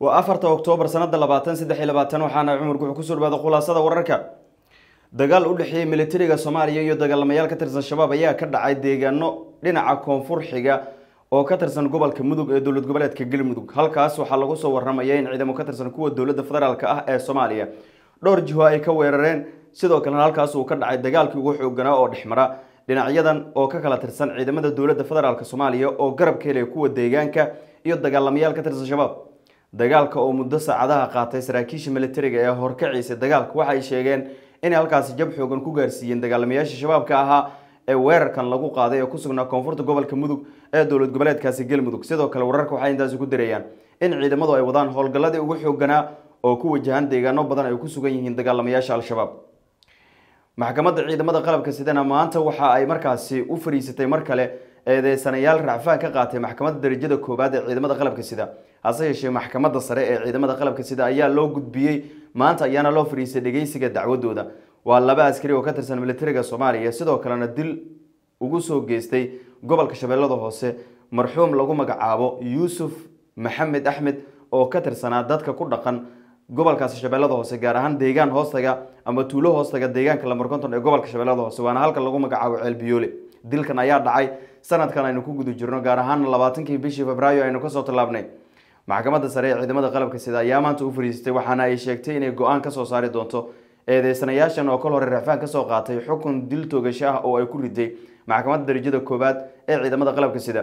waa afarta oktoobar sanada labaatan saddex iyo labaatan waxaana cumarku wuxuu kusoo dhawaaday khulaasada wararka dagaal u dhexeeyey militariga soomaaliya iyo dagaalamayaal ka tirsan shabaab ayaa ka dhacay deegaano dhinaca koonfur xiga oo ka tirsan gobolka mudug ee dowlad goboleedka galmudug halkaas waxaa lagu soo waramaya in ciidamo ka tirsan kuwa dowladda federaalk ah ee soomaaliya dhowr jiho ay ka weerareen sidoo kalena halkaas uu ka dhacay dagaalkii ugu xooganaa oo dhexmara dhinacyadan oo ka kala tirsan ciidamada dowladda federaalk soomaaliya oo garab ka helay kuwa deegaanka iyo dagaalamayaal ka tirsan shabaab dagaalka oo muddo saacadaha qaatay saraakiisha militariga ee horkaciisa dagaalka waxay sheegeen inay halkaasi jab xoogan ku gaarsiiyeen dagaalamayaasha shabaabka ahaa ee weerarkan lagu qaaday ee ku sugnaa koonfurta gobolka mudug ee dowlad goboleedkaasi galmudug sidoo kale wararka waxay intaasi ku dirayaan in ciidamadu ay wadaan howlgalladii ugu xooganaa oo ku wajahan deegaano badan ay ku sugan yihiin dagaalamayaasha al-shabaab maxkamadda ciidamada qalabka sidana maanta waxa ay markaasi u fariisatay mar kale eedeysanayaal racfaan ka qaatay maxkamadda darajada koowaad ee ciidamada qalabka sida hase yeeshee maxkamadda sare ee ciidamada qalabka sida ayaa loo gudbiyey maanta ayaana loo fadhiisay dhegeysiga dacwadooda waa laba askari oo ka tirsan militariga soomaaliya sidoo kalena dil ugu soo geystay gobolka shabeellada hoose marxuum lagu magacaabo yuusuf maxamed axmed oo ka tirsanaa dadka ku dhaqan gobolkaasi shabeellada hoose gaar ahaan deegaan hoostaga ama tuulo hoostaga deegaanka lambarkonton ee gobolka shabeellada hoose waana halkan lagu magacaabo ceelbiyoole dilkan ayaa dhacay sanadkan aynu ku guda jirno gaar ahaana labaatankii bishii febraayo aynu kasoo tallaabnay maxkamadda sare ee ciidamada qalabka sida ayaa maanta u fariisatay waxaana ay sheegtay inay go-aan kasoo saari doonto eedeysanayaashan oo kol hore racfaan kasoo qaatay xukun dil toogasho ah oo ay ku riday maxkamadda darajada koowaad ee ciidamada qalabka sida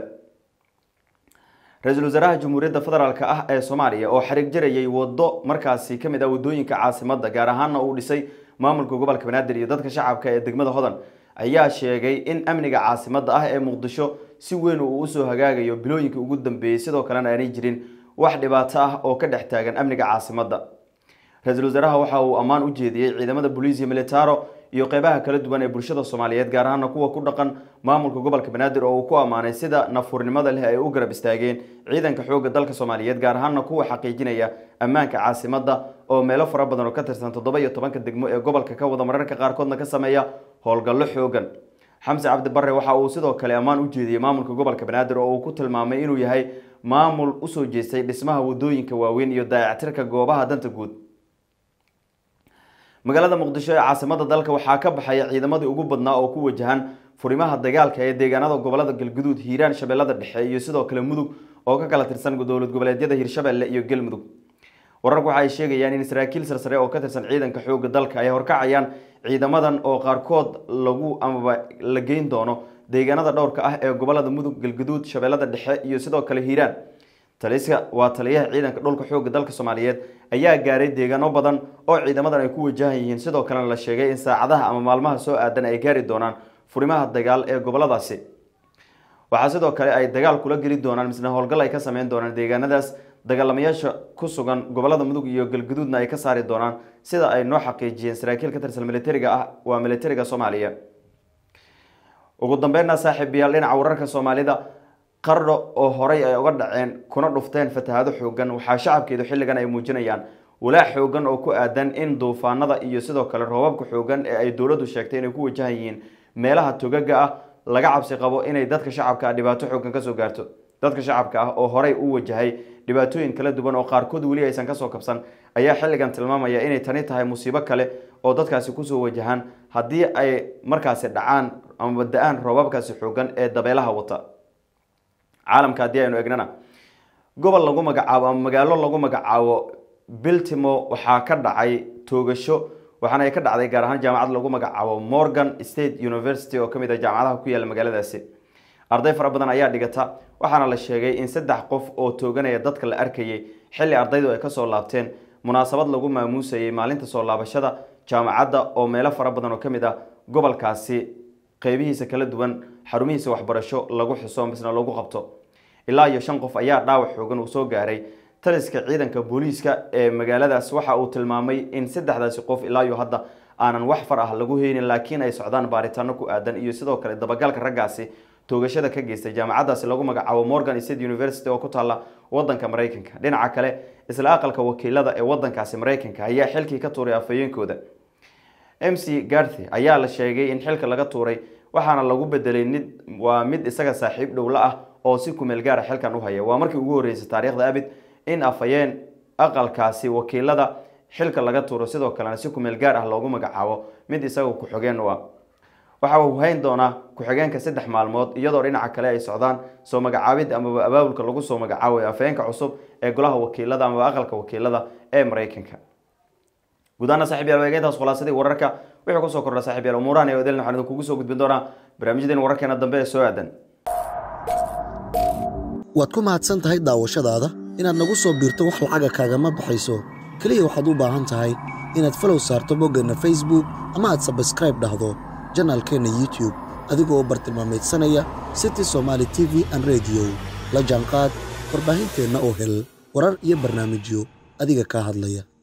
ra-iisul wasaaraha jamhuuriyadda federaalk ah ee soomaaliya oo xariig jarayay waddo markaasi kamid ah waddooyinka caasimadda gaar ahaana uu dhisay maamulka gobolka banaadir iyo dadka shacabka ee degmada hodan ayaa sheegay in amniga caasimadda ah ee muqdisho si weyn uu usoo hagaagayo bilooyinkii ugu dambeeyey sidoo kalena aanay jirin wax dhibaato ah oo ka dhex taagan amniga caasimadda ra-iisul wasaaraha waxa uu ammaan u jeediyey ciidamada booliisiya militaro iyo qeybaha kala duwan ee bulshada soomaaliyeed gaar ahaana kuwa ku dhaqan maamulka gobolka banaadir oo uu ku ammaanay sida nafuurnimada leh ay u garab istaageen ciidanka xoogga dalka soomaaliyeed gaar ahaana kuwa xaqiijinaya ammaanka caasimadda oo meelo fara badan oo ka tirsan toddoba iyo tobanka degmo ee gobolka ka wada mararka qaarkoodna ka sameeya howlgallo xoogan xamse cabdibare waxa uu sidoo kale ammaan u jeediyey maamulka gobolka banaadir oo uu ku tilmaamay inuu yahay maamul usoo jeestay dhismaha wadooyinka waaweyn iyo daayactirka goobaha danta guud magaalada muqdisho ee caasimada dalka waxaa ka baxaya ciidamadii ugu badnaa oo ku wajahan furimaha dagaalka ee deegaanada gobolada galguduud hiiraan shabeellada dhexe iyo sidoo kale mudug oo ka kala tirsan dowlad goboleedyada hirshabelle iyo galmudug wararku waxa ay sheegayaan in saraakiil sarsare oo ka tirsan ciidanka xoogga dalka ay horkacayaan ciidamadan oo qaarkood lagu amaba la geyn doono deegaanada dhowrka ah ee gobollada mudug galgaduud shabeellada dhexe iyo sidoo kale hiiraan taliska waa taliyaha ciidanka dhulka xoogga dalka soomaaliyeed ayaa gaaray deegaano badan oo ciidamadan ay ku wajahan yihiin sidoo kalena la sheegay in saacadaha ama maalmaha soo aadan ay gaari doonaan furimaha dagaal ee gobolladaasi waxaa sidoo kale ay dagaal kula geli doonaan misna howlgal ay ka sameyn doonaan deegaanadaas dagaalamayaasha ku sugan gobolada mudug iyo galguduudna ay ka saari doonaan sida ay noo xaqiijiyeen saraakiil ka tirsan militariga ah waa militariga soomaaliya ugu dambeyna saaxiibayaal dhinaca wararka soomaalida qardho oo horay ay uga dhaceen kuna dhufteen fatahaado xoogan waxaa shacabkeedu xilligan ay muujinayaan walaac xoogan oo ku aadan in duufaanada iyo sidoo kale roobabka xoogan ee ay dowladdu sheegtay inay ku wajahan yihiin meelaha togaga ah laga cabsi qabo inay dadka shacabka dhibaato xoogan kasoo gaarto dadka shacabka ah oo horey u wajahay dhibaatooyin kala duwan oo qaarkood weli aysan kasoo kabsan ayaa xilligan tilmaamaya inay tani tahay musiibo kale oo dadkaasi kusoo wajahaan haddii ay markaasi dhacaan ama da-aan roobabkaasi xoogan ee dabeelaha wata caalamka haddii aynu egnana gobol lagu magacaabo ama magaalo lagu magacaabo biltimo waxaa ka dhacay toogasho waxaana ay ka dhacday gaar ahaan jaamacad lagu magacaabo morgan state university oo kamid ah jaamacadaha ku yaala magaaladaasi arday fara badan ayaa dhigata waxaana la sheegay in saddex qof oo tooganaya dadka la arkayay xilli ardaydu ay kasoo laabteen munaasabad lagu maamuusayay maalinta soo laabashada jaamacadda oo meelo fara badan oo ka mid ah gobolkaasi qeybihiisa kala duwan xarumihiisa waxbarasho lagu xuso misna lagu qabto ilaa iyo shan qof ayaa dhaawac xoogan uu soo gaaray taliska ciidanka booliiska ee magaaladaas waxa uu tilmaamay in saddexdaasi qof ilaa iyo hadda aanan wax far ah lagu heynin laakiin ay socdaan baaritaano ku aadan iyo sidoo kale dabagalka raggaasi toogashada ka geystay jaamacadaasi lagu magacaabo morgan state university oo ku taalla wadanka maraykanka dhinaca kale isla aqalka wakiilada ee wadankaasi maraykanka ayaa xilkii ka tuuray afhayeenkooda c garthy ayaa la sheegay in xilka laga tuuray waxaana lagu bedelay nid waa mid isaga saaxiib dhowla ah oo si kumeel gaara ah xilkan u haya waa markii ugu horreysay taariikhda abid in afhayeen aqalkaasi wakiilada xilka laga tuuro sidoo kalena si kumeel gaar ah loogu magacaabo mid isaga ku xogeen u ah waxa uu hayn doonaa ku-xigeenka saddex maalmood iyadoo dhinaca kale ay socdaan soo magacaabid amaba abaabulka lagu soo magacaabayo afhayeenka cusub ee golaha wakiilada amaba aqalka wakiilada ee maraykanka guudaana saxib yaal khulaasadii wararka wixii kusoo kordha saxib yaal umuurahan iyo wadelin waxaan idin kugu soo gudbin doonaa barnaamijyadeen wararkeena dambe ee soo aadan waad ku mahadsan tahay daawashadaada inaad nagu soo biirto wax lacaga kaagama baxayso keliya waxaad u baahan tahay inaad falow saarto boggeenna facebook ama aad sabskribe dhahdo janaalkeenna youtube adigoo bartilmaameedsanaya city somaali t v an rediyo la jaanqaad warbaahinteenna oo hel warar iyo barnaamijyo adiga kaa hadlaya